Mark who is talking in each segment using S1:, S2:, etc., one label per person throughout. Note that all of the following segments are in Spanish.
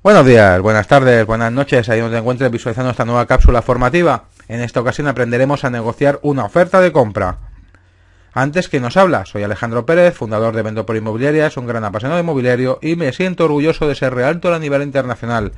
S1: Buenos días, buenas tardes, buenas noches, ahí donde encuentres visualizando esta nueva cápsula formativa. En esta ocasión aprenderemos a negociar una oferta de compra. Antes, que nos habla? Soy Alejandro Pérez, fundador de Vendo por Inmobiliarias, un gran apasionado de inmobiliario y me siento orgulloso de ser realto a nivel internacional.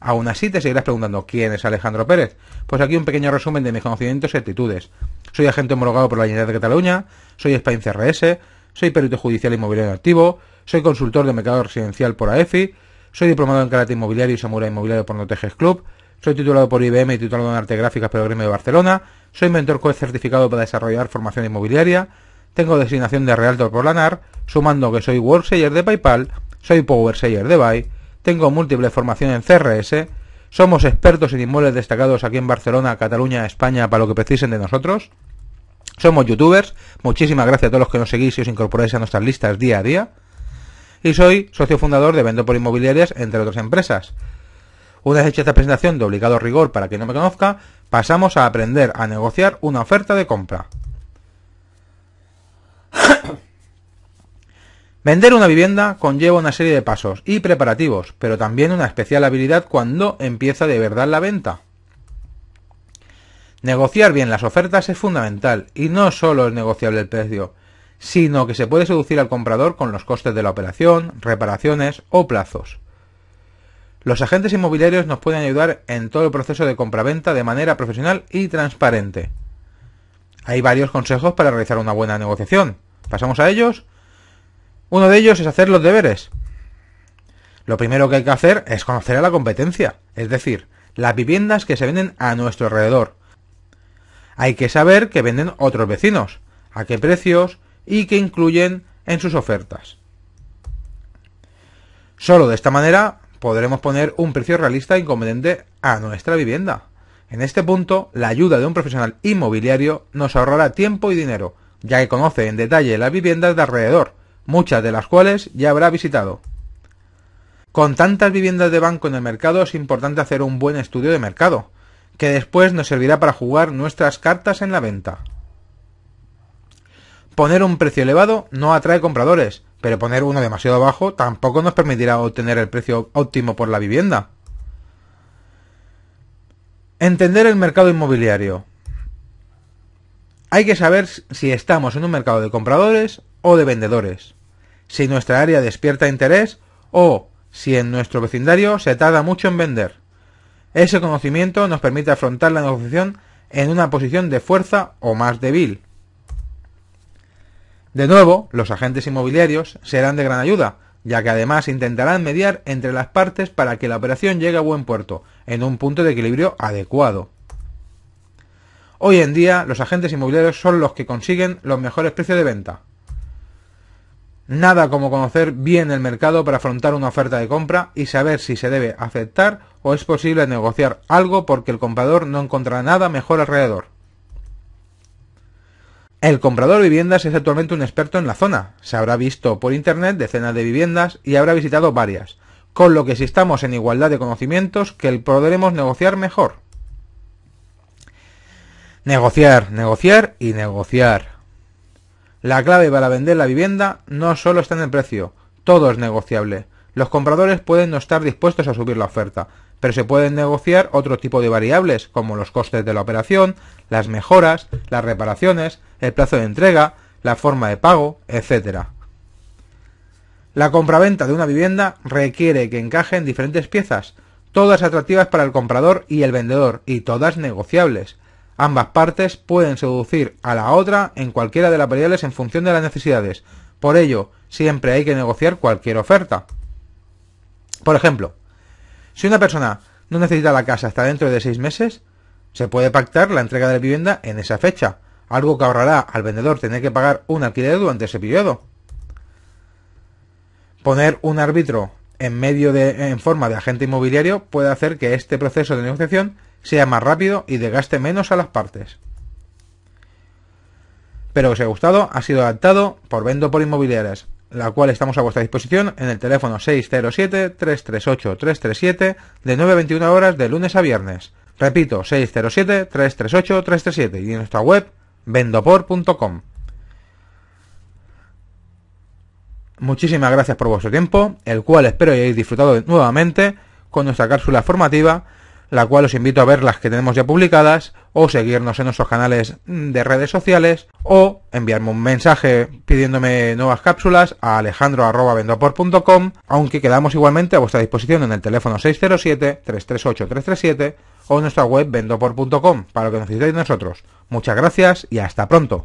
S1: Aún así te seguirás preguntando quién es Alejandro Pérez. Pues aquí un pequeño resumen de mis conocimientos y actitudes. Soy agente homologado por la Generalitat de Cataluña, soy Spain CRS, soy perito judicial inmobiliario activo, soy consultor de mercado residencial por AEFI, soy diplomado en Carácter Inmobiliario y Samurai Inmobiliario por Notejes Club. Soy titulado por IBM y titulado en Arte Gráficas por el Gremio de Barcelona. Soy mentor co certificado para desarrollar formación inmobiliaria. Tengo designación de Realtor por NAR, sumando que soy WorldSayer de PayPal, soy PowerSayer de Buy, tengo múltiple formación en CRS, somos expertos en inmuebles destacados aquí en Barcelona, Cataluña, España, para lo que precisen de nosotros. Somos youtubers, muchísimas gracias a todos los que nos seguís y os incorporáis a nuestras listas día a día y soy socio fundador de Vendo por Inmobiliarias, entre otras empresas. Una vez hecha esta presentación de obligado rigor para quien no me conozca, pasamos a aprender a negociar una oferta de compra. Vender una vivienda conlleva una serie de pasos y preparativos, pero también una especial habilidad cuando empieza de verdad la venta. Negociar bien las ofertas es fundamental y no solo es negociable el precio, sino que se puede seducir al comprador con los costes de la operación, reparaciones o plazos. Los agentes inmobiliarios nos pueden ayudar en todo el proceso de compraventa de manera profesional y transparente. Hay varios consejos para realizar una buena negociación. ¿Pasamos a ellos? Uno de ellos es hacer los deberes. Lo primero que hay que hacer es conocer a la competencia, es decir, las viviendas que se venden a nuestro alrededor. Hay que saber que venden otros vecinos, a qué precios, y que incluyen en sus ofertas. Solo de esta manera podremos poner un precio realista y e inconveniente a nuestra vivienda. En este punto, la ayuda de un profesional inmobiliario nos ahorrará tiempo y dinero, ya que conoce en detalle las viviendas de alrededor, muchas de las cuales ya habrá visitado. Con tantas viviendas de banco en el mercado es importante hacer un buen estudio de mercado, que después nos servirá para jugar nuestras cartas en la venta. Poner un precio elevado no atrae compradores, pero poner uno demasiado bajo tampoco nos permitirá obtener el precio óptimo por la vivienda. Entender el mercado inmobiliario. Hay que saber si estamos en un mercado de compradores o de vendedores, si nuestra área despierta interés o si en nuestro vecindario se tarda mucho en vender. Ese conocimiento nos permite afrontar la negociación en una posición de fuerza o más débil, de nuevo, los agentes inmobiliarios serán de gran ayuda, ya que además intentarán mediar entre las partes para que la operación llegue a buen puerto, en un punto de equilibrio adecuado. Hoy en día los agentes inmobiliarios son los que consiguen los mejores precios de venta. Nada como conocer bien el mercado para afrontar una oferta de compra y saber si se debe aceptar o es posible negociar algo porque el comprador no encontrará nada mejor alrededor. El comprador de viviendas es actualmente un experto en la zona. Se habrá visto por internet decenas de viviendas y habrá visitado varias, con lo que si estamos en igualdad de conocimientos, que podremos negociar mejor. Negociar, negociar y negociar. La clave para vender la vivienda no solo está en el precio, todo es negociable. Los compradores pueden no estar dispuestos a subir la oferta, pero se pueden negociar otro tipo de variables, como los costes de la operación, las mejoras, las reparaciones, el plazo de entrega, la forma de pago, etc. La compraventa de una vivienda requiere que encajen diferentes piezas, todas atractivas para el comprador y el vendedor, y todas negociables. Ambas partes pueden seducir a la otra en cualquiera de las variables en función de las necesidades. Por ello, siempre hay que negociar cualquier oferta. Por ejemplo, si una persona no necesita la casa hasta dentro de seis meses, se puede pactar la entrega de la vivienda en esa fecha, algo que ahorrará al vendedor tener que pagar un alquiler durante ese periodo. Poner un árbitro en medio en forma de agente inmobiliario puede hacer que este proceso de negociación sea más rápido y desgaste menos a las partes. Pero que ha gustado, ha sido adaptado por Vendo por Inmobiliarias la cual estamos a vuestra disposición en el teléfono 607-338-337 de 9 horas de lunes a viernes. Repito, 607-338-337 y en nuestra web vendopor.com. Muchísimas gracias por vuestro tiempo, el cual espero hayáis disfrutado nuevamente con nuestra cápsula formativa la cual os invito a ver las que tenemos ya publicadas, o seguirnos en nuestros canales mm, de redes sociales, o enviarme un mensaje pidiéndome nuevas cápsulas a alejandro.vendopor.com, aunque quedamos igualmente a vuestra disposición en el teléfono 607-338-337 o en nuestra web vendopor.com para lo que necesitéis nosotros. Muchas gracias y hasta pronto.